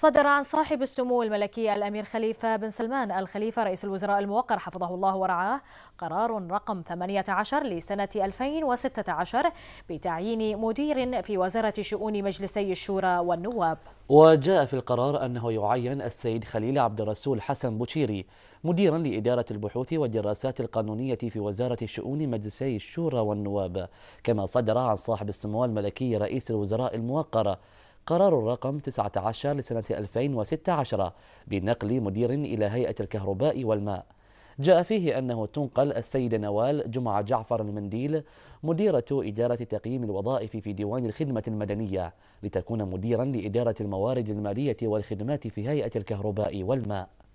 صدر عن صاحب السمو الملكي الأمير خليفة بن سلمان الخليفة رئيس الوزراء الموقر حفظه الله ورعاه قرار رقم 18 لسنة 2016 بتعيين مدير في وزارة شؤون مجلسي الشورى والنواب وجاء في القرار أنه يعين السيد خليل عبد الرسول حسن بوشيري مديرا لإدارة البحوث والدراسات القانونية في وزارة شؤون مجلسي الشورى والنواب كما صدر عن صاحب السمو الملكي رئيس الوزراء الموقر قرار الرقم 19 لسنة 2016 بنقل مدير إلى هيئة الكهرباء والماء جاء فيه أنه تنقل السيدة نوال جمعة جعفر المنديل مديرة إدارة تقييم الوظائف في ديوان الخدمة المدنية لتكون مديرا لإدارة الموارد المالية والخدمات في هيئة الكهرباء والماء